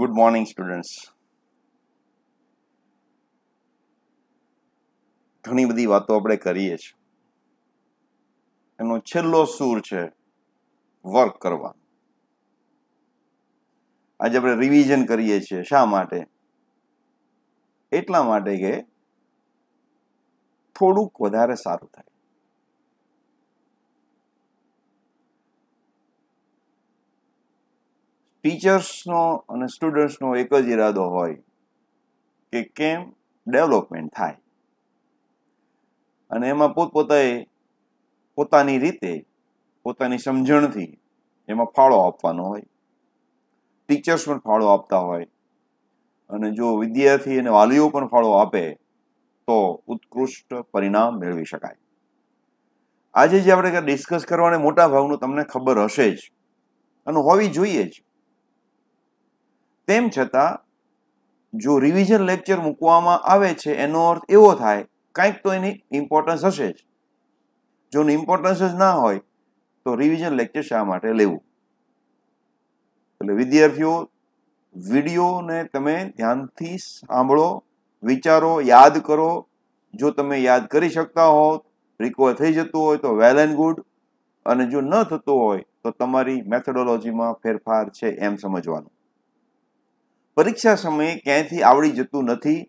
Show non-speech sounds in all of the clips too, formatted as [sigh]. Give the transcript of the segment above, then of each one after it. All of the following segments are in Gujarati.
good morning સ્ટુડન્ટ્સ ઘણી બધી વાતો આપણે કરીએ છીએ એનો છેલ્લો સૂર છે વર્ક કરવા આજે આપણે રિવિઝન કરીએ છીએ શા માટે એટલા માટે કે થોડુંક વધારે સારું થાય ટીચર્સનો અને સ્ટુડન્ટ્સનો એક જ ઈરાદો હોય કે કેમ ડેવલપમેન્ટ થાય અને એમાં પોતપોતાએ પોતાની રીતે પોતાની સમજણથી એમાં ફાળો આપવાનો હોય ટીચર્સ પણ ફાળો આપતા હોય અને જો વિદ્યાર્થી અને વાલીઓ પણ ફાળો આપે તો ઉત્કૃષ્ટ પરિણામ મેળવી શકાય આજે જે આપણે ડિસ્કસ કરવાને મોટા ભાગનું તમને ખબર હશે જ અને હોવી જોઈએ જ તેમ છતાં જો રિવિઝન લેક્ચર મૂકવામાં આવે છે એનો અર્થ એવો થાય કંઈક તો એની ઇમ્પોર્ટન્સ હશે જ જો ઇમ્પોર્ટન્સ જ ના હોય તો રિવિઝન લેક્ચર શા માટે લેવું એટલે વિદ્યાર્થીઓ વિડીયોને તમે ધ્યાનથી સાંભળો વિચારો યાદ કરો જો તમે યાદ કરી શકતા હો રિકવર થઈ જતું હોય તો વેલ એન્ડ ગુડ અને જો ન થતું હોય તો તમારી મેથડોલોજીમાં ફેરફાર છે એમ સમજવાનું પરીક્ષા સમયે ક્યાંયથી આવડી જતું નથી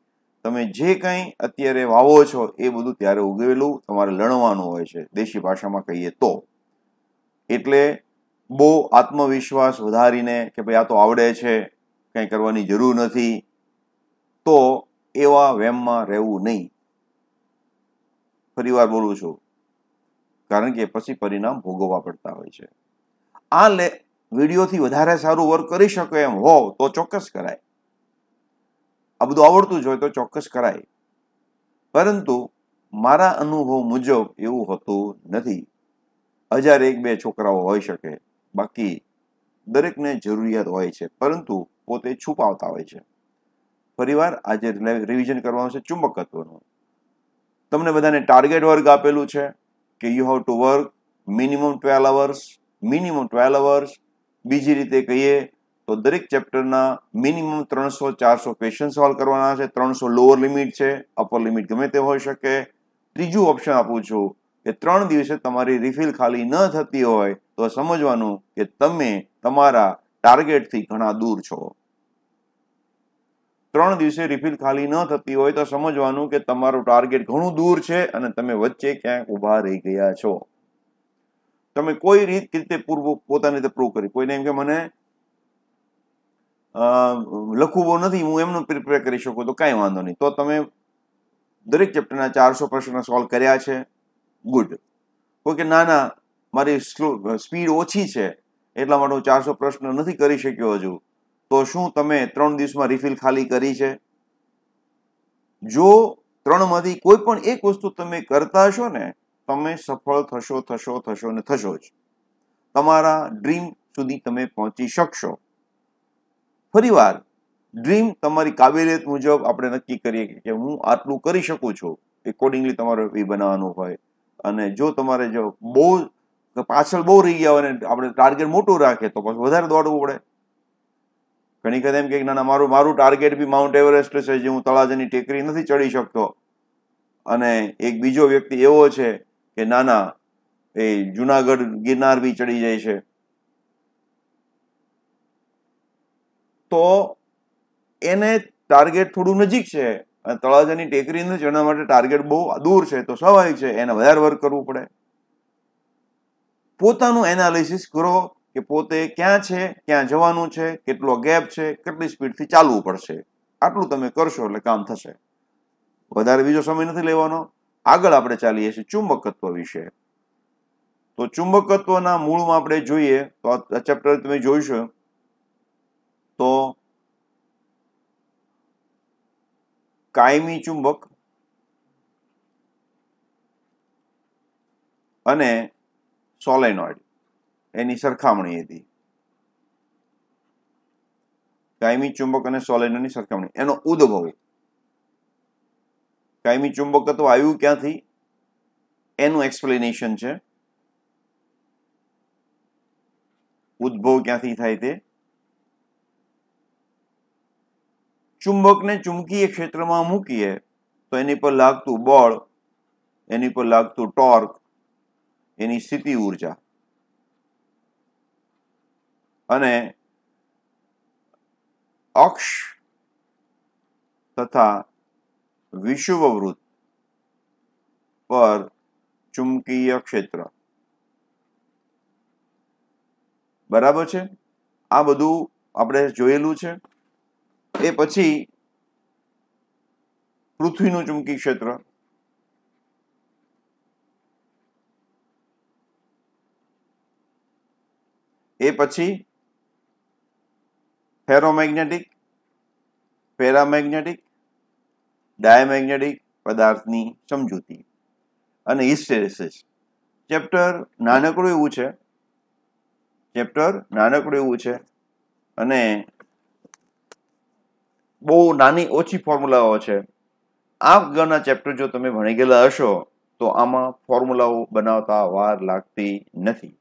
તમે જે કંઈ અત્યારે વાવો છો એ બધું ત્યારે ઉગવેલું તમારે લણવાનું હોય છે દેશી ભાષામાં કહીએ તો એટલે બહુ આત્મવિશ્વાસ વધારીને કે ભાઈ આ તો આવડે છે કંઈ કરવાની જરૂર નથી તો એવા વેમમાં રહેવું નહીં ફરીવાર બોલું છું કારણ કે પછી પરિણામ ભોગવવા પડતા હોય છે આ લે વિડીયોથી વધારે સારું વર્ક કરી શકે એમ હો તો ચોક્કસ કરાય આ બધું આવડતું જ હોય તો ચોક્કસ કરાય પરંતુ મારા અનુભવ મુજબ એવું હોતું નથી હજાર એક બે છોકરાઓ હોઈ શકે બાકી દરેકને જરૂરિયાત હોય છે પરંતુ પોતે છુપાવતા હોય છે ફરીવાર આજે રિવિઝન કરવાનું છે ચુંબકત્વનું તમને બધાને ટાર્ગેટ વર્ક આપેલું છે કે you have to work minimum twelve hours minimum twelve hours બીજી રીતે કહીએ તો દરેક ચેપ્ટરના મિનિમમ ત્રણસો ચારસો ક્વેશ્ચન સોલ્વ કરવાના છે ત્રણસો લોઅર લિમિટ છે અપર લિમિટ ગમે તે હોઈ શકે ત્રીજું ઓપ્શન આપું છું કે ત્રણ દિવસે તમારી રિફિલ ખાલી ન થતી હોય તો સમજવાનું કે તમે તમારા ટાર્ગેટથી ઘણા દૂર છો ત્રણ દિવસે રિફિલ ખાલી ન થતી હોય તો સમજવાનું કે તમારું ટાર્ગેટ ઘણું દૂર છે અને તમે વચ્ચે ક્યાંક ઊભા રહી ગયા છો તમે કોઈ રીત રીતે પૂર્વ પોતાની રીતે પ્રૂવ કરી કોઈને એમ કે મને લખવું નથી હું એમનું પ્રિપેર કરી શકું તો કાંઈ વાંધો નહીં તો તમે દરેક ચેપ્ટરના ચારસો પ્રશ્નો સોલ્વ કર્યા છે ગુડ કોઈ કે ના ના મારી સ્લો સ્પીડ ઓછી છે એટલા માટે હું ચારસો પ્રશ્ન નથી કરી શક્યો હજુ તો શું તમે ત્રણ દિવસમાં રિફિલ ખાલી કરી છે જો ત્રણમાંથી કોઈ પણ એક વસ્તુ તમે કરતા હશો ને તમે સફળ થશો થશો થશો ને થશો જ તમારા ડ્રીમ સુધી તમે પહોંચી શકશો ફરીવાર ડ્રીમ તમારી કાબેલિયત મુજબ આપણે નક્કી કરીએ કે હું આટલું કરી શકું છું એકોર્ડિંગલી તમારે એ બનાવવાનું હોય અને જો તમારે જો બહુ પાછળ બહુ રહી ગયા હોય ને આપણે ટાર્ગેટ મોટું રાખે તો પછી વધારે દોડવું પડે ઘણી વખત એમ કે ના મારું મારું ટાર્ગેટ બી માઉન્ટ એવરેસ્ટ છે જે હું તળાજાની ટેકરી નથી ચડી શકતો અને એક બીજો વ્યક્તિ એવો છે કે નાના એ જુનાગઢ ગિરનાર બી ચડી જાય છે તો એને ટાર્ગેટ થોડું નજીક છે અને તળાજાની ટેકરી નથી એના માટે ટાર્ગેટ બહુ દૂર છે તો સ્વાભાવિક છે એને વધારે વર્ક કરવું પડે પોતાનું એનાલિસિસ કરો કે પોતે ક્યાં છે ક્યાં જવાનું છે કેટલો ગેપ છે કેટલી સ્પીડથી ચાલવું પડશે આટલું તમે કરશો એટલે કામ થશે વધારે બીજો સમય નથી લેવાનો આગળ આપણે ચાલીએ છીએ ચુંબકત્વ વિશે તો ચુંબકત્વના મૂળમાં આપણે જોઈએ તો આ ચેપ્ટર તમે જોઈશો તો કાયમી ચુંબક અને સોલેનોઇડ એની સરખામણી હતી કાયમી ચુંબક અને સોલેનોની સરખામણી એનો ઉદ્ભવ કાયમી ચુંબક તત્વ આવ્યું ક્યાંથી એનું એક્સપ્લેનેશન છે ઉદ્ભવ ક્યાંથી થાય તે ચુંબકને ચુંબકીય ક્ષેત્રમાં મૂકીએ તો એની પર લાગતું બળ એની પર લાગતું ટોર્ક એની સ્થિતિ ઉર્જા અને અક્ષ તથા વિષુવવૃત્ત પર ચુંબકીય ક્ષેત્ર બરાબર છે આ બધું આપણે જોયેલું છે એ પછી પૃથ્વીનું ચુંબકી ક્ષેત્ર એ પછી ફેરોમેગ્નેટિક પેરામેગ્નેટિક ડાયામેગ્નેટિક પદાર્થની સમજૂતી અને હિસ્ટેરેસિસ ચેપ્ટર નાનકડું એવું છે ચેપ્ટર નાનકડું એવું છે અને બહુ નાની ઓછી ફોર્મ્યુલાઓ છે આ ગણના ચેપ્ટર જો તમે ભણી ગયેલા હશો તો આમાં ફોર્મ્યુલાઓ બનાવતા વાર લાગતી નથી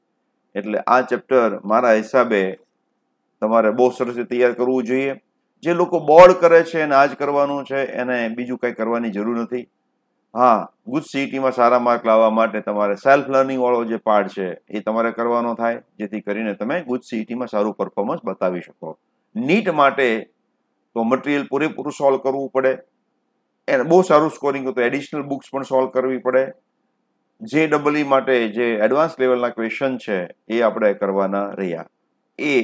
એટલે આ ચેપ્ટર મારા હિસાબે તમારે બહુ સરસ તૈયાર કરવું જોઈએ જે લોકો બોર્ડ કરે છે એને આજ કરવાનું છે એને બીજું કંઈ કરવાની જરૂર નથી હા ગુજ સીઈટીમાં સારા માર્ક લાવવા માટે તમારે સેલ્ફ લર્નિંગવાળો જે પાર્ટ છે એ તમારે કરવાનો થાય જેથી કરીને તમે ગુજ સીઈટીમાં સારું પરફોર્મન્સ બતાવી શકો નીટ માટે તો મટીરિયલ પૂરેપૂરું સોલ્વ કરવું પડે એને બહુ સારું સ્કોરિંગ હતું એડિશનલ બુક્સ પણ સોલ્વ કરવી પડે જે ડબલ માટે જે એડવાન્સ લેવલના ક્વેશ્ચન છે એ આપણે કરવાના રહ્યા એ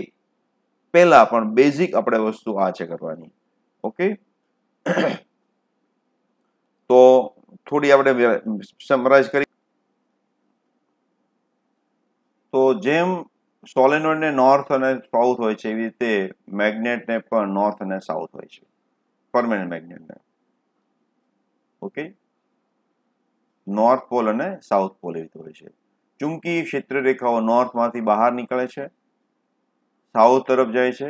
પહેલા પણ બેઝિક આપણે વસ્તુ આ છે કરવાની ઓકે તો થોડી આપણે સમરાઇઝ કરી તો જેમ સોલેનોઇડ ને નોર્થ અને સાઉથ હોય છે એવી રીતે મેગ્નેટને પણ નોર્થ અને સાઉથ હોય છે પરમેનન્ટ મેગ્નેટને ઓકે નોર્થ પોલ અને સાઉથ પોલ એવી રીતે હોય છે ચૂંકી ક્ષેત્ર રેખાઓ નોર્થમાંથી બહાર નીકળે છે સાઉથ તરફ જાય છે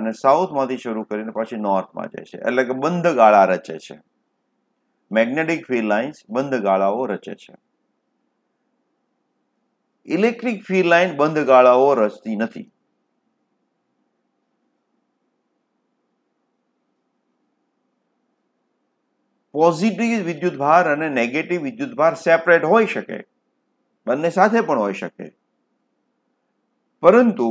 અને સાઉથમાંથી શરૂ કરીને પાછી નોર્થમાં જાય છે એટલે કે બંધ ગાળા રચે છે મેગ્નેટિક ફીલ્ડ લાઇન્સ બંધ ગાળાઓ રચે છે ઇલેક્ટ્રિક ફીલ્ડ લાઇન બંધ ગાળાઓ રચતી નથી પોઝિટિવ વિદ્યુતભાર અને નેગેટિવ વિદ્યુત ભાર સેપરેટ હોઈ શકે બંને સાથે પણ હોઈ શકે પરંતુ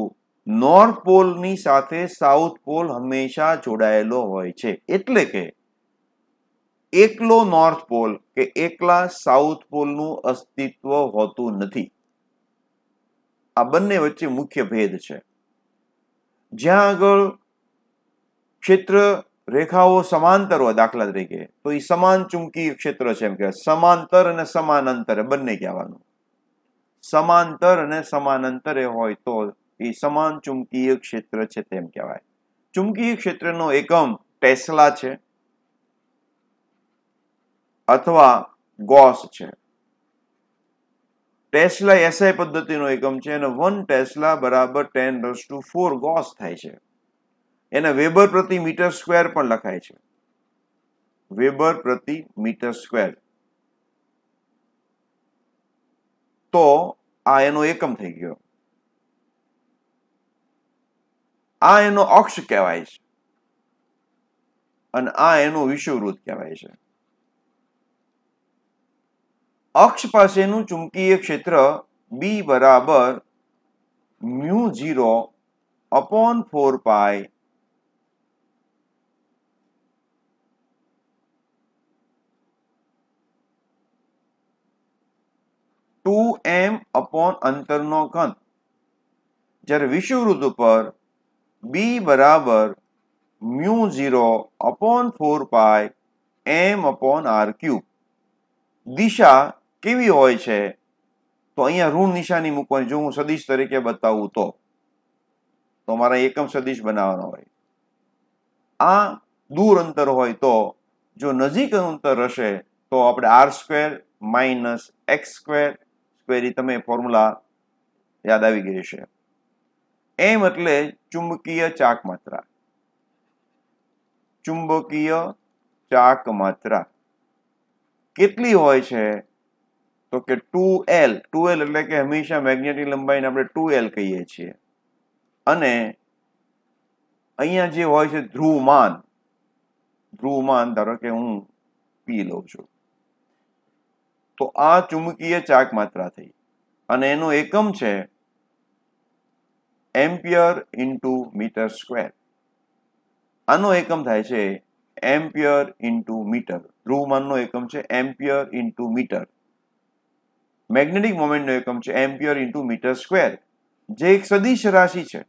નોર્થ પોલની સાથે સાઉથ પોલ હંમેશા જોડાયેલો હોય છે એટલે કે એકલો નોર્થ પોલ કે એકલા સાઉથ પોલનું અસ્તિત્વ હોતું નથી આ બંને વચ્ચે મુખ્ય ભેદ છે જ્યાં આગળ ક્ષેત્ર રેખાઓ સમાંતર હોય દાખલા તરીકે તો એ સમાન ચુંબકીય ક્ષેત્ર છે એમ કે સમાંતર અને સમાનાંતરે બંને કહેવાનું સમાંતર અને સમાનાંતરે હોય તો એ સમાન ચુંબકીય ક્ષેત્ર છે તેમ કહેવાય ચુંબકીય ક્ષેત્રનો એકમ ટેસ્લા છે અથવા ગોસ છે ટેસ્લા એસઆઈ પદ્ધતિનો એકમ છે અને વન ટેસ્લા બરાબર ten raise to four gauss થાય છે એને વેબર પ્રતિ મીટર સ્ક્વેર પણ લખાય છે વેબર પ્રતિ મીટર સ્ક્વેર તો આ એનો એકમ થઈ ગયો આ એનો અક્ષ કહેવાય છે અને આ એનો વિષુવવૃત્ત કહેવાય છે અક્ષ પાસેનું ચુંબકીય ક્ષેત્ર બી બરાબર mu zero upon four pi two M upon અંતરનો ઘન જ્યારે વિષુવૃત્ત ઉપર બી બરાબર mu zero upon four pi M upon R cube દિશા કેવી હોય છે તો અહીંયા ઋણ નિશાની મૂકવાની જો હું સદિશ તરીકે બતાવું તો તો મારા એકમ સદિશ બનાવવાનો હોય આ દૂર અંતર હોય તો જો નજીક અંતર હશે તો આપણે R square minus X square સ્ક્વેરી તમે ફોર્મ્યુલા યાદ આવી ગઈ છે એમ એટલે ચુંબકીય ચાક માત્રા ચુંબકીય ચાક માત્રા કેટલી હોય છે તો કે ટુ એલ ટુ એલ એટલે કે હંમેશા મેગ્નેટિક લંબાઈને આપણે ટુ એલ કહીએ છીએ અને અહીંયા જે હોય છે ધ્રુવમાન ધ્રુવમાન ધારો કે હું પી લઉં છું તો આ ચુંબકીય ચાક માત્રા થઈ અને એનો એકમ છે એમ્પિયર ઇન્ટુ મીટર સ્ક્વેર આનો એકમ થાય છે એમ્પિયર ઇન્ટુ મીટર ધ્રુવમાનનો એકમ છે એમ્પિયર ઇન્ટુ મીટર મેગ્નેટિક મોમેન્ટનો એકમ છે એમ્પિયર ઇન્ટુ મીટર સ્ક્વેર જે એક સદિશ રાશિ છે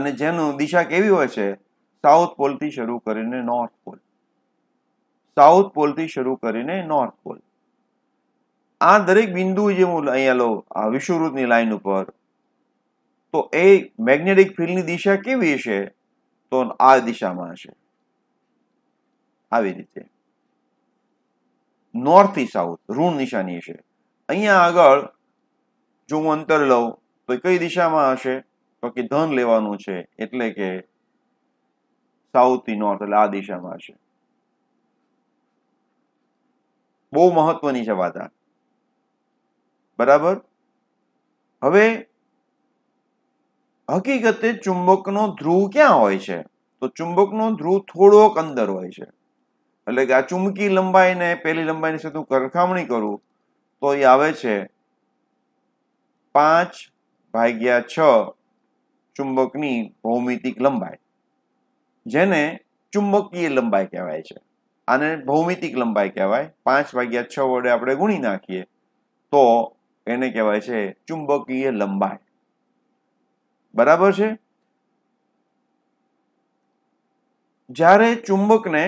અને જેનું દિશા કેવી હોય છે સાઉથ પોલથી શરૂ કરીને નોર્થ પોલ સાઉથ પોલથી શરૂ કરીને નોર્થ પોલ આ દરેક બિંદુ જે હું અહીંયા લો આ વિષુવૃતની લાઈન ઉપર તો એ મેગ્નેટિક ફિલ્ડની દિશા કેવી હશે તો આ દિશામાં હશે આવી રીતે નોર્થ થી સાઉથ ઋણ નિશાની હશે અહીંયા આગળ જો હું અંતર લઉં તો કઈ દિશામાં હશે તો કે ધન લેવાનું છે એટલે કે સાઉથ થી નોર્થ એટલે આ દિશામાં હશે બહુ મહત્વની છે વાત બરાબર હવે હકીકતે ચુંબકનો ધ્રુવ ક્યાં હોય છે તો ચુંબકનો ધ્રુવ થોડોક અંદર હોય છે એટલે કે આ ચુંબકી લંબાઈને પેલી લંબાઈની સાથે હું સરખામણી કરું તો એ આવે છે પાંચ ભાગ્યા છ ચુંબકની ભૌમિતિક લંબાઈ જેને ચુંબકીય લંબાઈ કહેવાય છે આને ભૌમિતિક લંબાઈ કહેવાય પાંચ વાગ્યા છ વડે આપણે ગુણી નાખીએ તો એને કહેવાય છે ચુંબકીય લંબાઈ બરાબર છે જ્યારે ચુંબકને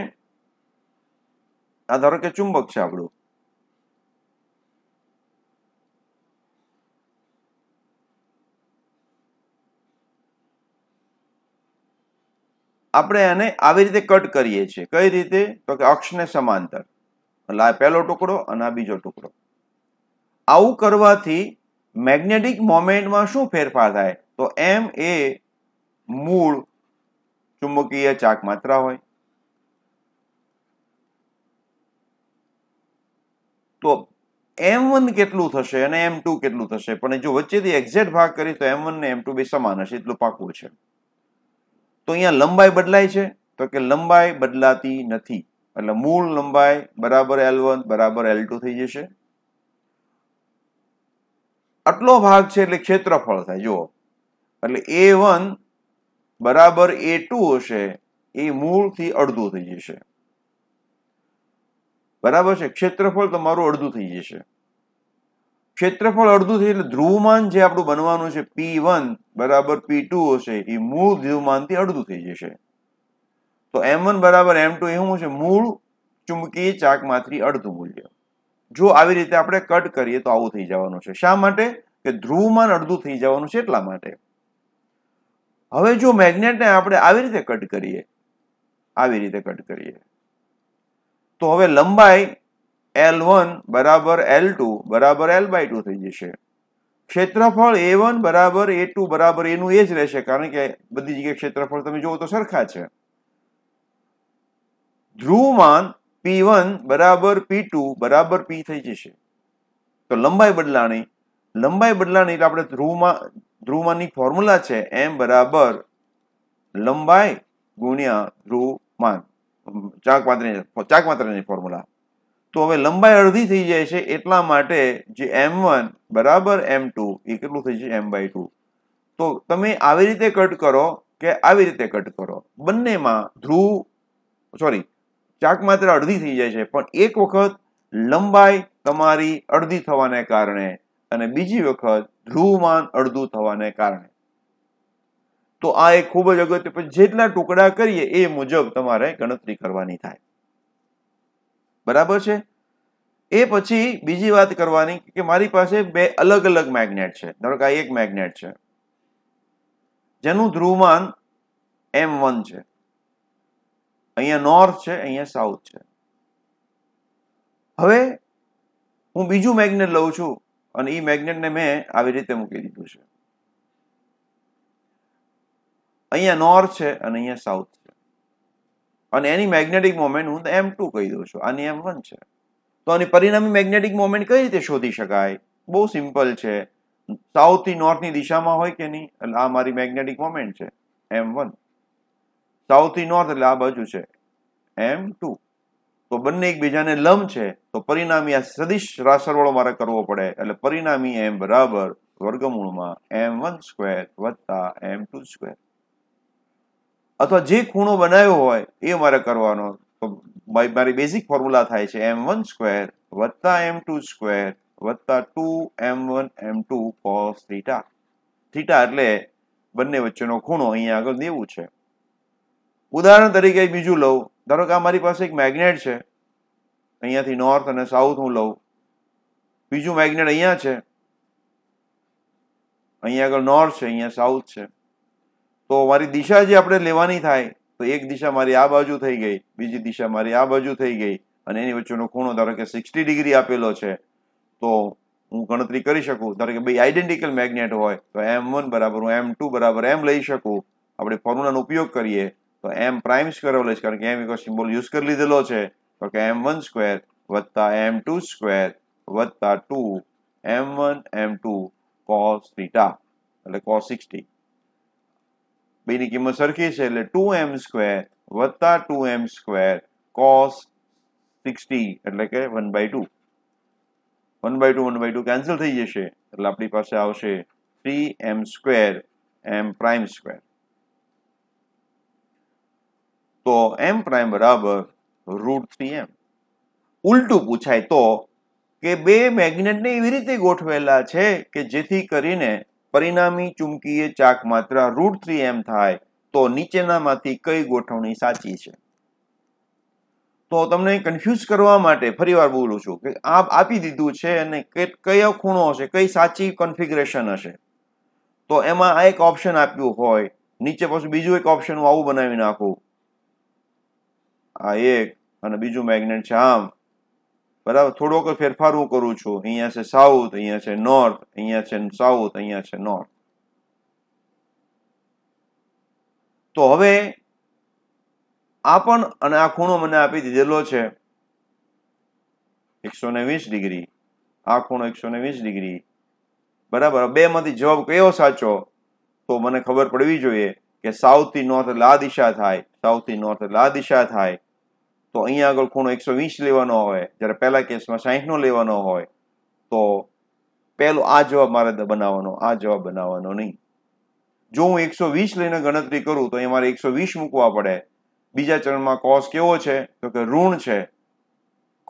આ ધારો કે ચુંબક છે આપણું આપણે એને આવી રીતે કટ કરીએ છીએ કઈ રીતે તો કે અક્ષને સમાંતર એટલે આ પહેલો ટુકડો અને આ બીજો ટુકડો આવું કરવાથી મેગ્નેટિક મોમેન્ટમાં શું ફેરફાર થાય તો એમ એ મૂળ ચુંબકીય ચાક માત્રા હોય તો એમ વન કેટલું થશે અને એમ ટુ કેટલું થશે પણ જો વચ્ચેથી એક્ઝેક્ટ ભાગ કરી તો એમ વન ને એમ ટુ બે સમાન હશે એટલું પાકું છે તો અહીંયા લંબાઈ બદલાય છે તો કે લંબાઈ બદલાતી નથી એટલે મૂળ લંબાઈ બરાબર એલ વન બરાબર એલ ટુ થઈ જશે આટલો ભાગ છે એટલે ક્ષેત્રફળ થાય જુઓ એટલે એ વન બરાબર એ ટુ હશે એ મૂળથી અડધું થઈ જશે બરાબર છે ક્ષેત્રફળ તમારું અડધું થઈ જશે ક્ષેત્રફળ અડધું થઈ એટલે ધ્રુવમાન જે આપણું બનવાનું છે પી વન બરાબર પી ટુ હશે એ મૂળ ધ્રુવમાનથી અડધું થઈ જશે તો એમ વન બરાબર એમ ટુ એ શું છે મૂળ ચુંબકીય ચાકમાંથી અડધું મૂલ્ય જો આવી રીતે આપણે કટ કરીએ તો આવું થઈ જવાનું છે શા માટે કે ધ્રુવમાન અડધું થઈ જવાનું છે એટલા માટે હવે જો મેગ્નેટને આપણે આવી રીતે કટ કરીએ આવી રીતે કટ કરીએ તો હવે લંબાઈ એલ વન બરાબર એલ ટુ બરાબર એલ બાય ટુ થઈ જશે ક્ષેત્રફળ એ વન બરાબર એ ટુ બરાબર એનું એ જ રહેશે કારણ કે બધી જગ્યાએ ક્ષેત્રફળ તમે જુઓ તો સરખા છે ધ્રુવમાન પી વન બરાબર પી બરાબર પી થઈ જશે તો લંબાઈ બદલાણી લંબાઈ બદલાણી એટલે આપણે ધ્રુવમાં ધ્રુવમાનની ફોર્મ્યુલા છે એમ બરાબર લંબાઈ ગુણ્યા ધ્રુવમાન ચાક માત્રાની ચાક માત્રાની ફોર્મ્યુલા તો હવે લંબાઈ અડધી થઈ જાય છે એટલા માટે જે એમ વન બરાબર એમ ટુ એ કેટલું થઈ જશે એમ બાય ટુ તો તમે આવી રીતે કટ કરો કે આવી રીતે કટ કરો બંનેમાં ધ્રુવ સોરી ચાક માત્ર અડધી થઈ જાય છે પણ એક વખત લંબાઈ તમારી અડધી થવાને કારણે અને બીજી વખત ધ્રુવમાન અડધું થવાને કારણે તો આ એક ખૂબ જ અગત્ય પણ જેટલા ટુકડા કરીએ એ મુજબ તમારે ગણતરી કરવાની થાય બરાબર છે એ પછી બીજી વાત કરવાની કે મારી પાસે બે અલગ અલગ મેગ્નેટ છે ધારો કે એક મેગ્નેટ છે જેનું ધ્રુવમાન એમ વન છે અહીંયા નોર્થ છે અહીંયા સાઉથ છે હવે હું બીજું મેગ્નેટ લઉં છું અને એ મેગ્નેટને મેં આવી રીતે મૂકી દીધું છે અહીંયા નોર્થ છે અને અહીંયા સાઉથ છે અને એની મેગ્નેટિક મોમેન્ટ હું એમ ટુ કહી દઉં છું આની એમ વન છે તો આની પરિણામી મેગ્નેટિક મોમેન્ટ કઈ રીતે શોધી શકાય બહુ સિમ્પલ છે સાઉથથી નોર્થની દિશામાં હોય કે નહીં એટલે આ મારી મેગ્નેટિક મોમેન્ટ છે એમ વન સાઉથથી નોર્થ એટલે આ બાજુ છે એમ ટુ તો બંને એકબીજાને લંબ છે તો પરિણામી આ સદિશ રાસરવાળો મારે કરવો પડે એટલે પરિણામી એમ બરાબર વર્ગમૂળમાં એમ વન સ્ક્વેર વત્તા એમ ટુ સ્ક્વેર અથવા જે ખૂણો બનાવ્યો હોય એ મારે કરવાનો તો મારી બેઝિક ફોર્મ્યુલા થાય છે એમ વન સ્ક્વેર વત્તા એમ ટુ સ્ક્વેર વત્તા two M one M two cos theta theta એટલે બંને વચ્ચેનો ખૂણો અહીંયા આગળ દેવું છે ઉદાહરણ તરીકે બીજું લઉં ધારો કે અમારી પાસે એક મેગ્નેટ છે અહીંયાથી નોર્થ અને સાઉથ હું લઉં બીજું મેગ્નેટ અહીંયા છે અહીંયા આગળ નોર્થ છે અહીંયા સાઉથ છે તો મારી દિશા જે આપણે લેવાની થાય તો એક દિશા મારી આ બાજુ થઈ ગઈ બીજી દિશા મારી આ બાજુ થઈ ગઈ અને એની વચ્ચેનો ખૂણો ધારો કે સિક્સટી ડિગ્રી આપેલો છે તો હું ગણતરી કરી શકું ધારો કે ભાઈ આઈડેન્ટિકલ મેગ્નેટ હોય તો એમ વન બરાબર હું એમ ટુ બરાબર એમ લઈ શકું આપણે ફોર્મ્યુલાનો ઉપયોગ કરીએ તો m^2 હોલે છે કારણ કે m ઇક્વલ સિમ્બોલ યુઝ કરી લીધેલો છે તો કે m1^2 + m2^2 + 2 m1 m2 cos θ એટલે cos 60 b ની કિંમત સરખી છે એટલે 2m^2 + 2m^2 cos 60 એટલે કે 1/2 1/2 1/2 કેન્સલ થઈ જશે એટલે આપણી પાસે આવશે 3m^2 m^2 તો એમ પ્રાઇમ બરાબર રૂટ થ્રી એમ ઉલટું પૂછાય તો કે બે મેગ્નેટને એવી રીતે ગોઠવેલા છે કે જેથી કરીને પરિણામી ચુંબકીય ચાક માત્રા રૂટ થ્રી એમ થાય તો નીચેનામાંથી કઈ ગોઠવણી સાચી છે તો તમને કન્ફ્યુઝ કરવા માટે ફરીવાર બોલું છું કે આ આપી દીધું છે અને કયો ખૂણો હશે કઈ સાચી કોન્ફિગરેશન હશે તો એમાં આ એક ઓપ્શન આપ્યું હોય નીચે પછી બીજું એક ઓપ્શન હું આવું બનાવી નાખું આ એક અને બીજું મેગ્નેટ છે આમ બરાબર થોડોક ફેરફાર હું કરું છું અહીંયા છે સાઉથ અહીંયા છે નોર્થ અહીંયા છે સાઉથ અહીંયા છે નોર્થ તો હવે આ પણ અને આ ખૂણો મને આપી દીધેલો છે એકસો ને વીસ ડિગ્રી આ ખૂણો એકસો ને વીસ ડિગ્રી બરાબર બે માંથી જવાબ કયો સાચો તો મને ખબર પડવી જોઈએ કે સાઉથ થી નોર્થ લા દિશા થાય સાઉથ થી નોર્થ લા દિશા થાય તો અહીંયા આગળ ખૂણો એકસો વીસ લેવાનો હોય જ્યારે પહેલા કેસમાં નો લેવાનો હોય તો પહેલો આ જવાબ મારે બનાવવાનો આ જવાબ બનાવવાનો નહીં જો હું એકસો વીસ લઈને ગણતરી કરું તો એ મારે એકસો વીસ મૂકવા પડે બીજા ચરણમાં કોસ કેવો છે તો કે ઋણ છે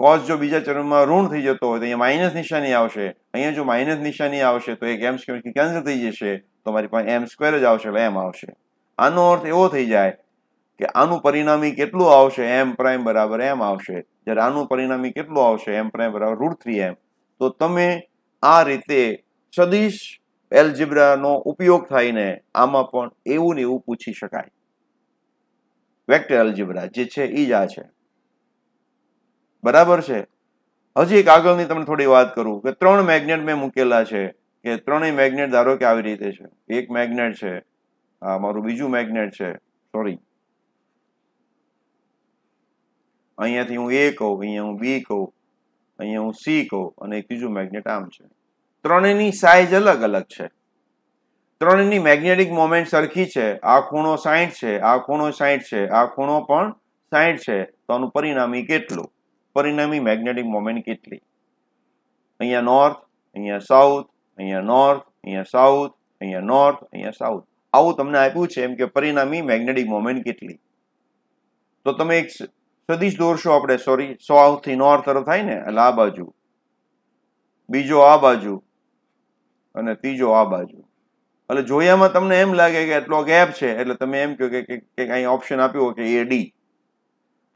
કોસ જો બીજા ચરણમાં ઋણ થઈ જતો હોય તો અહીંયા માઇનસ નિશાની આવશે અહીંયા જો માઇનસ નિશાની આવશે તો એક એમ સ્ક્વેરથી કેન્સલ થઈ જશે તો મારી પાસે એમ સ્ક્વેર જ આવશે એટલે એમ આવશે આનો અર્થ એવો થઈ જાય કે આનું પરિણામી કેટલું આવશે એમ પ્રાઇમ બરાબર એમ આવશે જ્યારે આનું પરિણામી કેટલું આવશે એમ પ્રાઇમ બરાબર રૂટ થ્રી એમ તો તમે આ રીતે સદીશ એલજીબ્રાનો ઉપયોગ થઈને આમાં પણ એવું ને એવું પૂછી શકાય વેક્ટર એલજીબ્રા જે છે એ જ આ છે બરાબર છે હજી એક આગળની તમને થોડી વાત કરું કે ત્રણ મેગ્નેટ મેં મૂકેલા છે કે ત્રણેય મેગ્નેટ ધારો કે આવી રીતે છે એક મેગ્નેટ છે આ મારું બીજું મેગ્નેટ છે સોરી અહીંયાથી હું એ કહું અહીંયા હું બી કહું અહીંયા હું સી કહું અને ત્રીજું મેગ્નેટ આમ છે ત્રણેયની સાઇઝ અલગ અલગ છે ત્રણેયની મેગ્નેટિક મોમેન્ટ સરખી છે આ ખૂણો સાઈઠ છે આ ખૂણો સાઈઠ છે આ ખૂણો પણ સાઈઠ છે તો આનું પરિણામી કેટલું પરિણામી મેગ્નેટિક મોમેન્ટ કેટલી અહીંયા નોર્થ અહીંયા સાઉથ અહીંયા નોર્થ અહીંયા સાઉથ અહીંયા નોર્થ અહીંયા સાઉથ આવું તમને આપ્યું છે એમ કે પરિણામી મેગ્નેટિક મોમેન્ટ કેટલી તો તમે એક સદીશ દોરશો આપણે સોરી સાઉથથી નોર્થ તરફ થાય ને એટલે આ બાજુ બીજો આ બાજુ અને ત્રીજો આ બાજુ એટલે જોયામાં તમને એમ લાગે કે એટલો ગેપ છે એટલે તમે એમ કહો કે અહીં ઓપ્શન આપ્યો કે એડી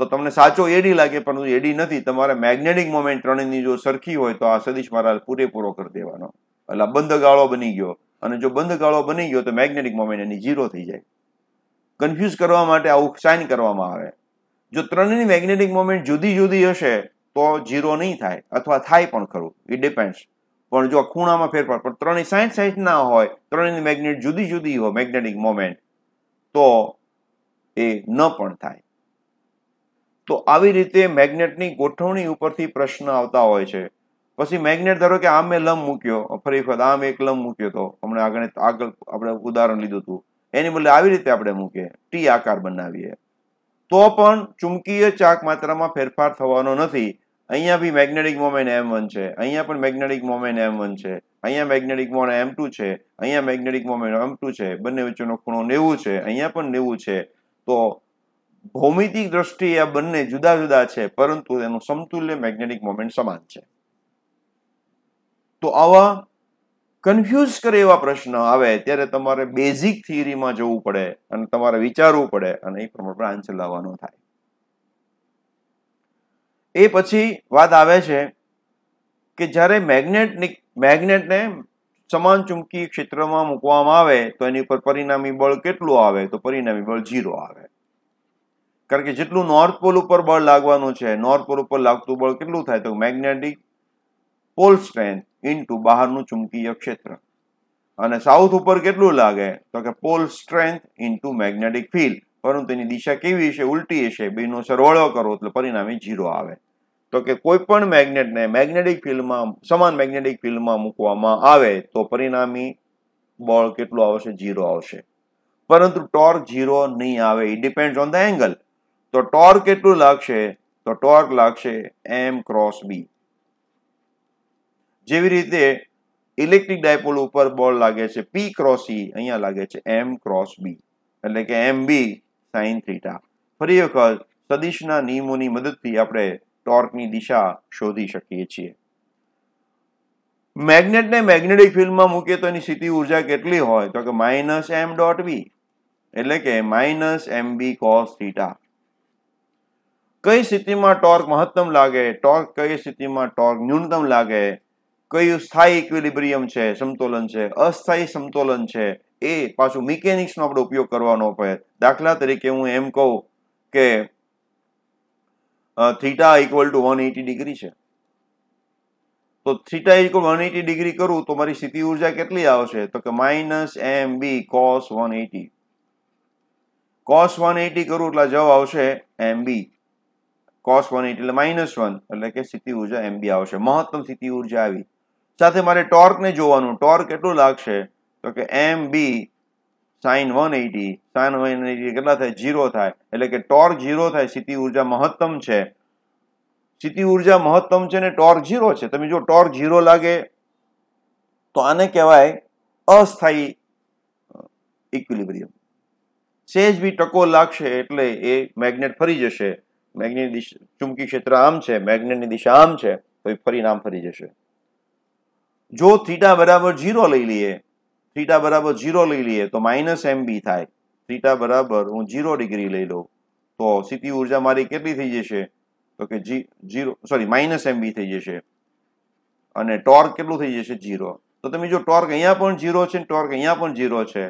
તો તમને સાચો એડી લાગે પણ એડી નથી તમારે મેગ્નેટિક મોમેન્ટ ત્રણેયની જો સરખી હોય તો આ સદીશ મારા પૂરેપૂરો કરી દેવાનો એટલે બંધ ગાળો બની ગયો અને જો બંધ ગાળો બની ગયો તો મેગ્નેટિક મોમેન્ટ એની ઝીરો થઈ જાય કન્ફ્યુઝ કરવા માટે આવું સાઇન કરવામાં આવે જો ત્રણેયની મેગ્નેટિક મોમેન્ટ જુદી જુદી હશે તો જીરો નહીં થાય અથવા થાય પણ ખરું ઇટ ડિપેન્ડ્સ પણ જો ખૂણામાં ફેરફાર પણ ત્રણેય સાઠ સાઠ ના હોય ત્રણેયની મેગ્નેટ જુદી જુદી હોય મેગ્નેટિક મોમેન્ટ તો એ ન પણ થાય તો આવી રીતે મેગ્નેટની ગોઠવણી ઉપરથી પ્રશ્ન આવતા હોય છે પછી મેગ્નેટ ધારો કે આમ મેં લંબ મૂક્યો ફરી વખત આમ એક લંબ મૂક્યો તો હમણાં આગળ આગળ આપણે ઉદાહરણ લીધું હતું એની બદલે આવી રીતે આપણે મૂકીએ ટી આકાર બનાવીએ તો પણ ચુંબકીય ચાક માત્રામાં ફેરફાર થવાનો નથી અહીંયા B magnetic moment M one છે અહીંયા પણ મેગ્નેટિક મોમેન્ટ એમ વન છે અહીંયા મેગ્નેટિક મોમેન્ટ એમ ટુ છે અહીંયા મેગ્નેટિક મોમેન્ટ એમ ટુ છે બંને વચ્ચેનો ખૂણો નેવું છે અહીંયા પણ નેવું છે તો ભૌમિતિક દ્રષ્ટિએ આ બંને જુદા જુદા છે પરંતુ એનું સમતુલ્ય મેગ્નેટિક મોમેન્ટ સમાન છે તો આવા કન્ફ્યુઝ કરે એવા પ્રશ્ન આવે ત્યારે તમારે બેઝિક થિયરીમાં જવું પડે અને તમારે વિચારવું પડે અને એ પ્રમાણે આન્સર લાવવાનો થાય એ પછી વાત આવે છે કે જ્યારે મેગ્નેટની મેગ્નેટને સમાન ચુંબકીય ક્ષેત્રમાં મૂકવામાં આવે તો એની ઉપર પરિણામી બળ કેટલું આવે તો પરિણામી બળ ઝીરો આવે કારણ કે જેટલું નોર્થ પોલ ઉપર બળ લાગવાનું છે નોર્થ પોલ ઉપર લાગતું બળ કેટલું થાય તો મેગ્નેટિક પોલ સ્ટ્રેન્થ ઇન્ટુ બહારનું ચુંબકીય ક્ષેત્ર અને સાઉથ ઉપર કેટલું લાગે તો કે pole strength into magnetic field પરંતુ એની દિશા કેવી હશે ઉલટી હશે બેનો સરવાળો કરો એટલે પરિણામે ઝીરો આવે તો કે કોઈ પણ મેગ્નેટને મેગ્નેટિક ફિલ્ડમાં સમાન મેગ્નેટિક ફિલ્ડમાં મૂકવામાં આવે તો પરિણામી બળ કેટલું આવશે જીરો આવશે પરંતુ ટોર્ક જીરો નહીં આવે it depend on the angle તો ટોર્ક કેટલું લાગશે તો ટોર્ક લાગશે એમ ક્રોસ બી જેવી રીતે ઇલેક્ટ્રિક ડાયપોલ ઉપર બળ લાગે છે પી ક્રોસ ઈ અહીંયા લાગે છે એમ ક્રોસ બી એટલે કે એમ બી સાઇન થીટા ફરી વખત સદિશના નિયમોની મદદથી આપણે ટોર્કની દિશા શોધી શકીએ છીએ મેગ્નેટને મેગ્નેટિક ફિલ્ડમાં મૂકીએ તો એની સ્થિતિ ઉર્જા કેટલી હોય તો કે માઇનસ એમ ડોટ બી એટલે કે minus M B cos theta કઈ સ્થિતિમાં ટોર્ક મહત્તમ લાગે ટોર્ક કઈ સ્થિતિમાં ટોર્ક ન્યૂનતમ લાગે કયું સ્થાયી ઇક્વિલિબ્રિયમ છે સમતોલન છે અસ્થાયી સમતોલન છે એ પાછું મિકેનિક્સનો આપણે ઉપયોગ કરવાનો પડે દાખલા તરીકે હું એમ કહું કે theta equal to one eighty degree છે તો theta equal one eighty degree કરું તો મારી સ્થિતિ ઉર્જા કેટલી આવશે તો કે minus M B cos one eighty cos one eighty કરું એટલે જવાબ આવશે એમ બી કોસ વન એટલે માઇનસ વન એટલે કે સ્થિતિ ઉર્જા એમ બી આવશે મહત્તમ સ્થિતિ ઉર્જા આવી સાથે મારે ટોર્કને જોવાનું ટોર્ક કેટલું લાગશે તો કે M B sine one eighty sine one eighty કેટલા થાય ઝીરો થાય એટલે કે ટોર્ક ઝીરો થાય સ્થિતિ ઉર્જા મહત્તમ છે સ્થિતિ ઉર્જા મહત્તમ છે ને ટોર્ક જીરો છે તમે જો ટોર્ક ઝીરો લાગે તો આને કહેવાય અસ્થાયી ઇક્વિલિબ્રિયમ સેજ બી ટકો લાગશે એટલે એ મેગ્નેટ ફરી જશે મેગ્નેટ દિશા ચુંબકી ક્ષેત્ર આમ છે મેગ્નેટની દિશા આમ છે તો એ ફરી નામ ફરી જશે જો થીટા બરાબર જીરો લઈ લઈએ થીટા બરાબર ઝીરો લઈ લઈએ તો માઇનસ એમ બી થાય થીટા બરાબર હું જીરો ડિગ્રી લઈ લઉં તો સીપી ઉર્જા મારી કેટલી થઈ જશે તો કે જી zero sorry minus M B થઈ જશે અને ટોર્ક કેટલું થઈ જશે જીરો તો તમે જો ટોર્ક અહીંયા પણ જીરો છે ટોર્ક અહીંયા પણ ઝીરો છે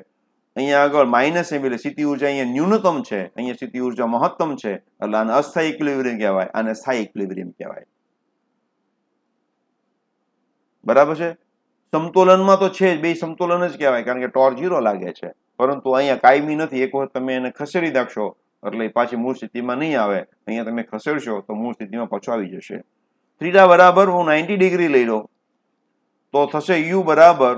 અહીંયા આગળ માઇનસ એમ એટલે સ્થિતિ ઉર્જા અહીંયા ન્યૂનતમ છે અહીંયા સ્થિતિ ઉર્જા મહત્તમ છે એટલે આને અસ્થાયી ઇક્વિલિબ્રિયમ કહેવાય આને સ્થાયી ઇક્વિલિબ્રિયમ કહેવાય બરાબર છે સમતોલનમાં તો છે જ બે સમતોલન જ કહેવાય કારણ કે ટોર ઝીરો લાગે છે પરંતુ અહીંયા કાયમી નથી એક વખત તમે એને ખસેડી નાખશો એટલે પાછી મૂળ સ્થિતિમાં નહીં આવે અહીંયા તમે ખસેડશો તો મૂળ સ્થિતિમાં પાછો આવી જશે થ્રીટા બરાબર હું નાઇન્ટી ડિગ્રી લઈ લઉં તો થશે યુ બરાબર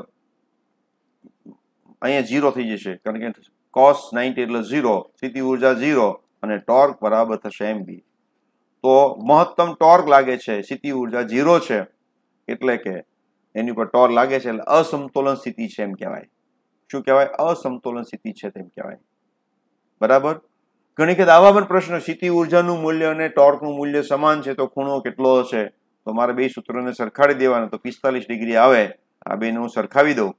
અહીંયા ઝીરો થઈ જશે કારણ કે કોસ નાઇન્ટી એટલે ઝીરો સ્થિતિ ઉર્જા ઝીરો અને ટોર્ક બરાબર થશે એમ બી તો મહત્તમ ટોર્ક લાગે છે સ્થિતિ ઉર્જા ઝીરો છે એટલે કે એની ઉપર ટોર લાગે છે એટલે અસમતોલન સ્થિતિ છે એમ કહેવાય શું કહેવાય અસમતોલન સ્થિતિ છે તેમ કહેવાય બરાબર ઘણી વખત આવા પણ પ્રશ્ન સ્થિતિ ઉર્જાનું મૂલ્ય અને ટોર્કનું મૂલ્ય સમાન છે તો ખૂણો કેટલો હશે તો મારે બે સૂત્રોને સરખાડી દેવાના તો પિસ્તાલીસ ડિગ્રી આવે આ બેને હું સરખાવી દઉં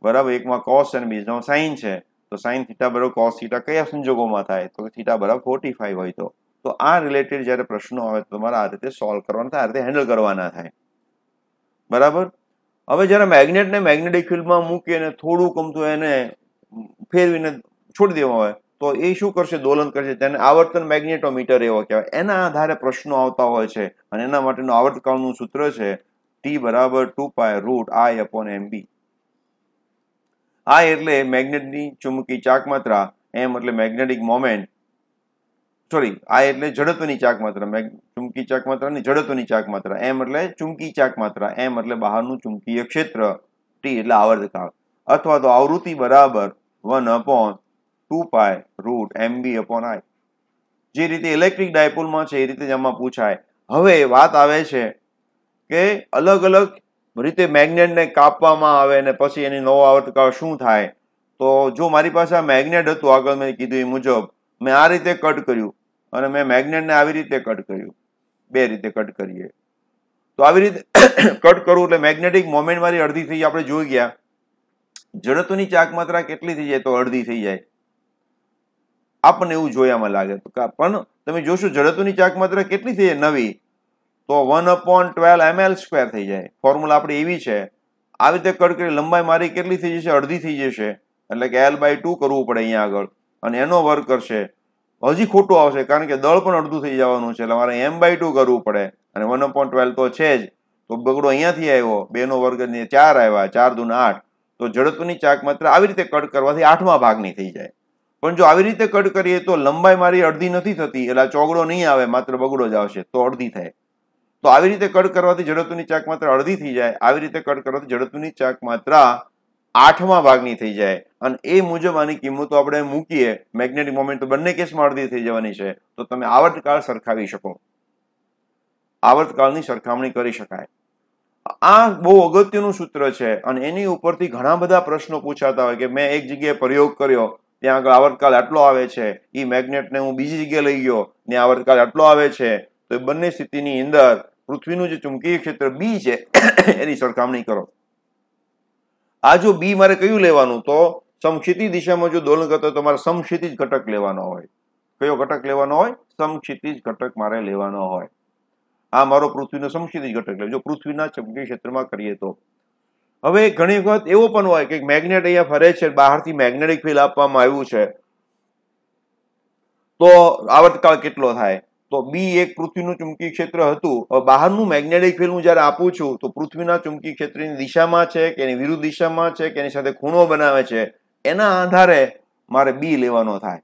બરાબર એકમાં કોસ અને બીજામાં સાઇન છે તો સાઇન થીટા બરાબર કોસ થીટા કયા સંજોગોમાં થાય તો થીટા બરાબર ફોર્ટી ફાઈવ હોય તો તો આ રિલેટેડ જ્યારે પ્રશ્નો આવે તો તમારે આ રીતે સોલ્વ કરવાના થાય આ રીતે હેન્ડલ કરવાના થાય બરાબર હવે જ્યારે મેગ્નેટને મેગ્નેટિક ફિલ્ડમાં મૂકી અને થોડુંક અમથું એને ફેરવીને છોડી દેવા હોય તો એ શું કરશે દોલન કરશે તેને આવર્તન મેગ્નેટોમીટર એવા કહેવાય એના આધારે પ્રશ્નો આવતા હોય છે અને એના માટેનું આવર્તકાળનું સૂત્ર છે ટી બરાબર two pi root I upon M B આ એટલે મેગ્નેટની ચુંબકી ચાક માત્રા એમ એટલે મેગ્નેટિક મોમેન્ટ સોરી આ એટલે જડત્વની ચાક માત્રા મેં ચુંબકી ચાક માત્રા અને જડત્વની ચાક માત્રા એમ એટલે ચુંબકી ચાક માત્રા એમ એટલે બહારનું ચુંબકીય ક્ષેત્ર ટી એટલે આવર્તકાળ અથવા તો આવૃત્તિ બરાબર one upon two pi root M B upon I જે રીતે ઇલેક્ટ્રિક ડાયપોલમાં છે એ રીતે જ આમાં પૂછાય હવે વાત આવે છે કે અલગ અલગ રીતે મેગ્નેટને કાપવામાં આવે અને પછી એની નવો આવર્તકાળ શું થાય તો જો મારી પાસે આ મેગ્નેટ હતું આગળ મેં કીધું એ મુજબ મેં આ રીતે કટ કર્યું અને મેં મેગ્નેટને આવી રીતે કટ કર્યું બે રીતે કટ કરીએ તો આવી રીતે કટ [coughs] કરું એટલે મેગ્નેટિક મોમેન્ટ મારી અડધી થઈ આપણે જોઈ ગયા જડત્વની ચાક માત્રા કેટલી થઈ જાય તો અડધી થઈ જાય આપણને એવું જોયામાં લાગે તો પણ તમે જોશો જડત્વની ચાક માત્રા કેટલી થઈ જાય નવી તો one upon twelve M L square થઈ જાય ફોર્મ્યુલા આપણે એવી છે આવી રીતે કટ કરી લંબાઈ મારી કેટલી થઈ જશે અડધી થઈ જશે એટલે કે એલ બાય ટુ કરવું પડે અહીંયા આગળ અને એનો વર્ક કરશે હજી ખોટું આવશે કારણ કે દળ પણ અડધું થઈ જવાનું છે એટલે મારે એમ બાય ટુ કરવું પડે અને વન અપોન ટ્વેલ્વ તો છે જ તો બગડો અહીંયાથી આવ્યો બેનો વર્ગ ચાર આવ્યા ચાર દૂન આઠ તો જડત્વની ચાક માત્ર આવી રીતે કટ કરવાથી આઠમા ભાગની થઈ જાય પણ જો આવી રીતે કટ કરીએ તો લંબાઈ મારી અડધી નથી થતી એટલે ચોગડો નહીં આવે માત્ર બગડો જ આવશે તો અડધી થાય તો આવી રીતે કટ કરવાથી જડત્વની ચાક માત્ર અડધી થઈ જાય આવી રીતે કટ કરવાથી જડત્વની ચાક માત્રા આઠમા ભાગની થઈ જાય અને એ મુજબ આની કિંમતો આપણે મૂકીએ મેગ્નેટિક મોમેન્ટ તો બંને કેસમાં અડધી થઈ જવાની છે તો તમે આવર્તકાળ સરખાવી શકો આવર્તકાળની સરખામણી કરી શકાય આ બહુ અગત્યનું સૂત્ર છે અને એની ઉપરથી ઘણા બધા પ્રશ્નો પૂછાતા હોય કે મેં એક જગ્યાએ પ્રયોગ કર્યો ત્યાં આગળ આવર્તકાળ આટલો આવે છે એ મેગ્નેટને હું બીજી જગ્યાએ લઈ ગયો ને આવર્તકાળ આટલો આવે છે તો એ બંને સ્થિતિની અંદર પૃથ્વીનું જે ચુંબકીય ક્ષેત્ર બી છે એની સરખામણી કરો આ જો બી મારે કયું લેવાનું તો સમક્ષિતિ દિશામાં જો દોલન કરતો હોય તો મારે સમક્ષિતિજ ઘટક લેવાનો હોય કયો ઘટક લેવાનો હોય સમક્ષિતિ જ ઘટક મારે લેવાનો હોય આ મારો પૃથ્વીનો સમક્ષિતિજ ઘટક લેવો જો પૃથ્વીના ચુંબકીય ક્ષેત્રમાં કરીએ તો હવે ઘણી વખત એવો પણ હોય કે મેગ્નેટ અહીંયા ફરે છે બહારથી મેગ્નેટિક ફિલ્ડ આપવામાં આવ્યું છે તો આવર્તકાળ કેટલો થાય તો બી એક પૃથ્વીનું ચુંબકીય ક્ષેત્ર હતું બહારનું મેગ્નેટિક ફિલ્ડ હું જ્યારે આપું છું તો પૃથ્વીના ચુંબકીય ક્ષેત્રની દિશામાં છે કે એની વિરુદ્ધ દિશામાં છે કે એની સાથે ખૂણો બનાવે છે એના આધારે મારે બી લેવાનો થાય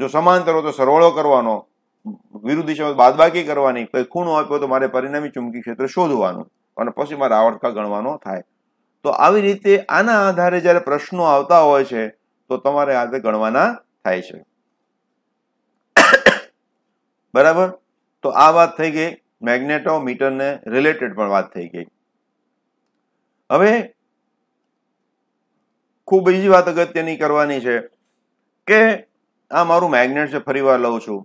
જો સમાંતર હોય તો સરવાળો કરવાનો વિરુદ્ધ દિશામાં બાદબાકી કરવાની કોઈ ખૂણો આપ્યો તો મારે પરિણામી ચુંબકીય ક્ષેત્ર શોધવાનું અને પછી મારે આવડકા ગણવાનો થાય તો આવી રીતે આના આધારે જ્યારે પ્રશ્નો આવતા હોય છે તો તમારે આજે ગણવાના થાય છે બરાબર તો આ વાત થઈ ગઈ મેગ્નેટોમીટરને રિલેટેડ પણ વાત થઈ ગઈ હવે ખૂબ બીજી વાત અગત્યની કરવાની છે કે આ મારું મેગ્નેટ છે ફરી વાર લઉં છું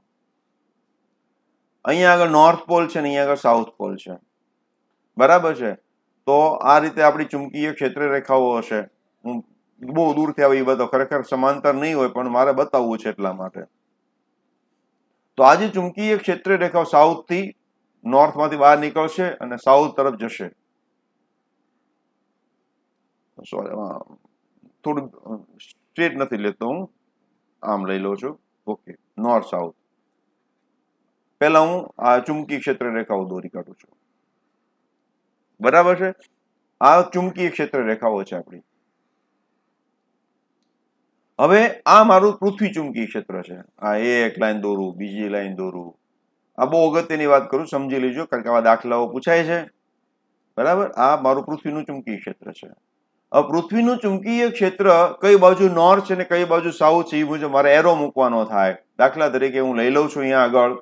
અહીંયા આગળ નોર્થ પોલ છે ને અહીંયા આગળ સાઉથ પોલ છે બરાબર છે તો આ રીતે આપણી ચુંબકીય ક્ષેત્ર રેખાઓ હશે હું બહુ દૂરથી આવી બતાવ ખરેખર સમાંતર નહીં હોય પણ મારે બતાવવું છે એટલા માટે તો આજે ચુંબકીય ક્ષેત્ર રેખાઓ સાઉથથી નોર્થમાંથી બહાર નીકળશે અને સાઉથ તરફ જશે સોરી થોડું સ્ટ્રેટ નથી લેતો હું આમ લઈ લઉં છું ઓકે નોર્થ સાઉથ પહેલા હું આ ચુંબકીય ક્ષેત્ર રેખાઓ દોરી કાઢું છું બરાબર છે આ ચુંબકીય ક્ષેત્ર રેખાઓ છે આપણી હવે આ મારું પૃથ્વી ચુંબકીય ક્ષેત્ર છે આ એક લાઈન દોરું બીજી લાઈન દોરું આ બહુ અગત્યની વાત કરું સમજી લેજો કારણ કે આવા દાખલાઓ પૂછાય છે બરાબર આ મારું પૃથ્વીનું ચુંબકીય ક્ષેત્ર છે હવે પૃથ્વીનું ચુંબકીય ક્ષેત્ર કઈ બાજુ નોર્થ છે અને કઈ બાજુ સાઉથ છે એ મુજબ મારે એરો મૂકવાનો થાય દાખલા તરીકે હું લઈ લઉં છું અહીંયા આગળ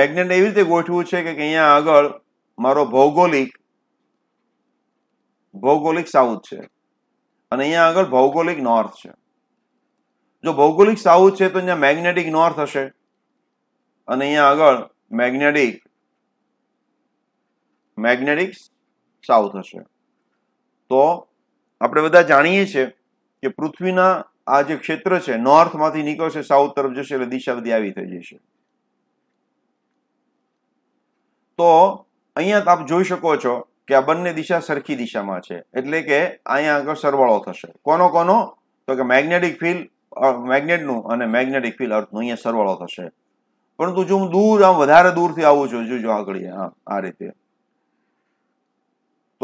મેગ્નેટ એવી રીતે ગોઠવું છે કે અહીંયા આગળ મારો ભૌગોલિક ભૌગોલિક સાઉથ છે અને અહીંયા આગળ ભૌગોલિક નોર્થ છે જો ભૌગોલિક સાઉથ છે તો અહીંયા મેગ્નેટિક નોર્થ હશે અને અહીંયા આગળ મેગ્નેટિક મેગ્નેટિક સાઉથ હશે તો આપણે બધા જાણીએ છીએ કે પૃથ્વીના આ જે ક્ષેત્ર છે નોર્થમાંથી નીકળશે સાઉથ તરફ જશે એટલે દિશા બધી આવી થઈ જશે તો અહીંયા આપ જોઈ શકો છો કે આ બંને દિશા સરખી દિશામાં છે એટલે કે અહીંયા આગળ સરવાળો થશે કોનો કોનો તો કે મેગ્નેટિક ફિલ્ડ મેગ્નેટનું અને મેગ્નેટિક ફિલ્ડ અર્થનું અહીંયા સરવાળો થશે પરંતુ જો હું દૂર આમ વધારે દૂરથી આવું છું જોજો આગળ હા આ રીતે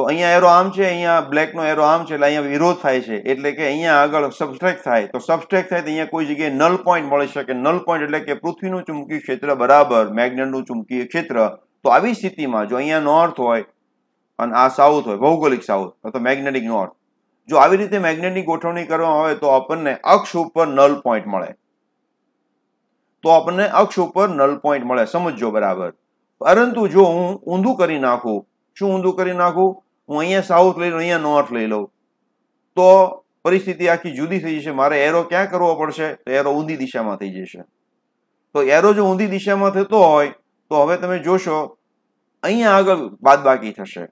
તો અહીંયા એરો આમ છે અહીંયા બ્લેકનો એરો આમ છે એટલે અહીંયા વિરોધ થાય છે એટલે કે અહીંયા આગળ સબસ્ટ્રેક થાય તો સબસ્ટ્રેક થાય તો અહીંયા કોઈ જગ્યાએ નલ પોઈન્ટ મળી શકે નલ પોઈન્ટ એટલે કે પૃથ્વીનું ચુંબકીય ક્ષેત્ર બરાબર મેગ્નેટનું ચુંબકીય ક્ષેત્ર તો આવી સ્થિતિમાં જો અહીંયા નોર્થ હોય અને આ સાઉથ હોય ભૌગોલિક સાઉથ અથવા મેગ્નેટિક નોર્થ જો આવી રીતે મેગ્નેટની ગોઠવણી કરવામાં આવે તો આપણને અક્ષ ઉપર નલ પોઈન્ટ મળે તો આપણને અક્ષ ઉપર નલ પોઈન્ટ મળે સમજો બરાબર પરંતુ જો હું ઊંધું કરી નાખું શું ઊંધું કરી નાખું હું અહીંયા સાઉથ લઈ લઉં અહીંયા નોર્થ લઈ લઉં તો પરિસ્થિતિ આખી જુદી થઈ જશે મારે એરો ક્યાં કરવો પડશે તો એરો ઊંધી દિશામાં થઈ જશે તો એરો જો ઊંધી દિશામાં થતો હોય તો હવે તમે જોશો અહીંયા આગળ બાદબાકી થશે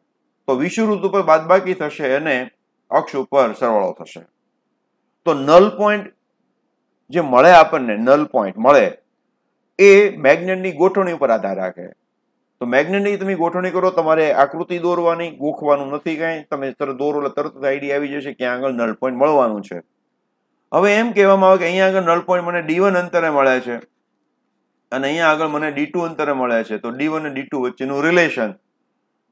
તો વિષુ વિષુવૃત ઉપર બાદબાકી થશે અને અક્ષ ઉપર સરવાળો થશે તો નલ પોઈન્ટ જે મળે આપણને નલ પોઈન્ટ મળે એ મેગ્નેટની ગોઠવણી ઉપર આધાર રાખે તો મેગ્નેટની તમે ગોઠવણી કરો તમારે આકૃતિ દોરવાની ગોખવાનું નથી કાંઈ તમે તરત દોરો એટલે તરત આઈડિયા આવી જશે ક્યાં આગળ નલ પોઈન્ટ મળવાનું છે હવે એમ કહેવામાં આવે કે અહીંયા આગળ નલ પોઈન્ટ મને ડી અંતરે મળે છે અને અહીંયા આગળ મને ડી અંતરે મળે છે તો ડી અને ડી વચ્ચેનું રિલેશન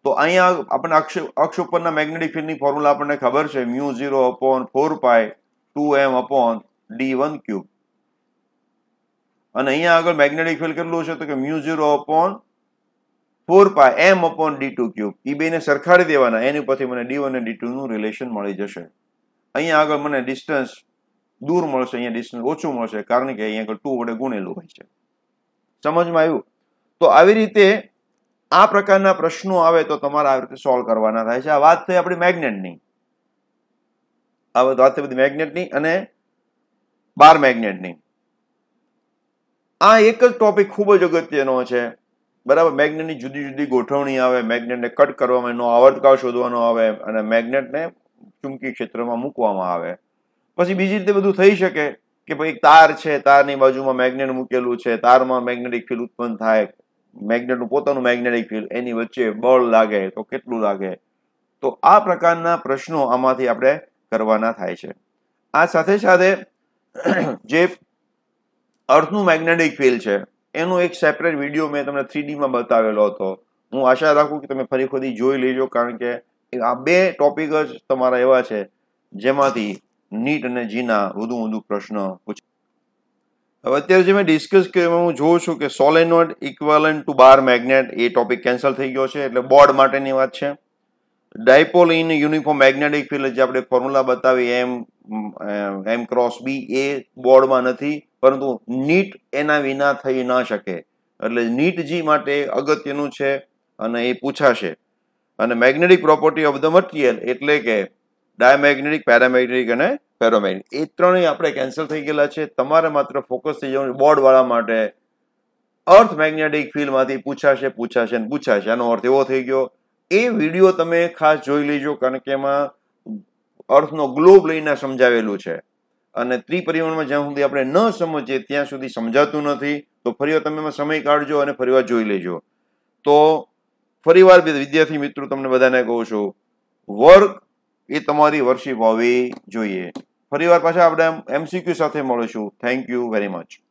તો અહીંયા આપણને અક્ષ અક્ષ ઉપરના મેગ્નેટિક ફિલ્ડની ફોર્મ્યુલા આપણને ખબર છે mu zero upon four pi two M upon D one cube અને અહીંયા આગળ મેગ્નેટિક ફિલ્ડ કેટલું છે તો કે mu zero upon four pi M upon D two cube એ બેને સરખાડી દેવાના એની પરથી મને ડી વન અને ડી ટુનું રિલેશન મળી જશે અહીંયા આગળ મને ડિસ્ટન્સ દૂર મળશે અહીંયા ડિસ્ટન્સ ઓછું મળશે કારણ કે અહીંયા આગળ ટુ વડે ગુણેલું હોય છે સમજમાં આવ્યું તો આવી રીતે આ પ્રકારના પ્રશ્નો આવે તો તમારે આવી રીતે સોલ્વ કરવાના થાય છે આ વાત થઈ આપણી મેગ્નેટની આ વાત થઈ બધી મેગ્નેટની અને બાર મેગ્નેટની આ એક જ ટોપિક ખૂબ જ અગત્યનો છે બરાબર મેગ્નેટની જુદી જુદી ગોઠવણી આવે મેગ્નેટને કટ કરવામાં એનો આવર્તકાળ શોધવાનો આવે અને મેગ્નેટને ચુંબકી ક્ષેત્રમાં મૂકવામાં આવે પછી બીજી રીતે બધું થઈ શકે કે ભાઈ તાર છે તારની બાજુમાં મેગ્નેટ મૂકેલું છે તારમાં મેગ્નેટિક ફિલ ઉત્પન્ન થાય મેગ્નેટનું પોતાનું મેગ્નેટિક ફિલ્ડ એની વચ્ચે બળ લાગે તો કેટલું લાગે તો આ પ્રકારના પ્રશ્નો આમાંથી આપણે કરવાના થાય છે આ સાથે સાથે [clears throat] જે અર્થનું મેગ્નેટિક ફિલ્ડ છે એનો એક સેપરેટ વિડીયો મેં તમને થ્રીડીમાં બતાવેલો હતો હું આશા રાખું કે તમે ફરી ફરી જોઈ લેજો કારણ કે આ બે ટોપિક જ તમારા એવા છે જેમાંથી નીટ અને જીના વધુ વધુ પ્રશ્ન પૂછે હવે અત્યારે જે મેં ડિસ્કસ કર્યું હું જોઉં છું કે solenoid equivalent to bar magnet એ ટોપિક કેન્સલ થઈ ગયો છે એટલે બોર્ડ માટેની વાત છે dipole in uniform magnetic field જે આપણે ફોર્મ્યુલા બતાવી એમ એમ ક્રોસ બી એ બોર્ડમાં નથી પરંતુ નીટ એના વિના થઈ ન શકે એટલે નીટ જી માટે અગત્યનું છે અને એ પૂછાશે અને magnetic property of the material એટલે કે ડાયમેગ્નેટિક પેરામેગ્નેટિક અને પેરોમેગ્નેટિક એ ત્રણેય આપણે કેન્સલ થઈ ગયેલા છે તમારે માત્ર ફોકસ થઈ જવાનું બોર્ડવાળા માટે અર્થ મેગ્નેટિક ફિલ્ડમાંથી પૂછાશે પૂછાશે અને પૂછાશે આનો અર્થ એવો થઈ ગયો એ વિડીયો તમે ખાસ જોઈ લેજો કારણ કે એમાં અર્થનો ગ્લોબ લઈને સમજાવેલું છે અને ત્રિપરિમાણમાં જ્યાં સુધી આપણે ન સમજીએ ત્યાં સુધી સમજાતું નથી તો ફરી તમે એમાં સમય કાઢજો અને ફરીવાર જોઈ લેજો તો ફરીવાર વિદ્યાર્થી મિત્રો તમને બધાને કહું છું વર્ક એ તમારી વર્શિપ હોવી જોઈએ ફરીવાર પાછા આપણે એમસીક્યુ સાથે મળીશું થેન્ક યુ વેરી મચ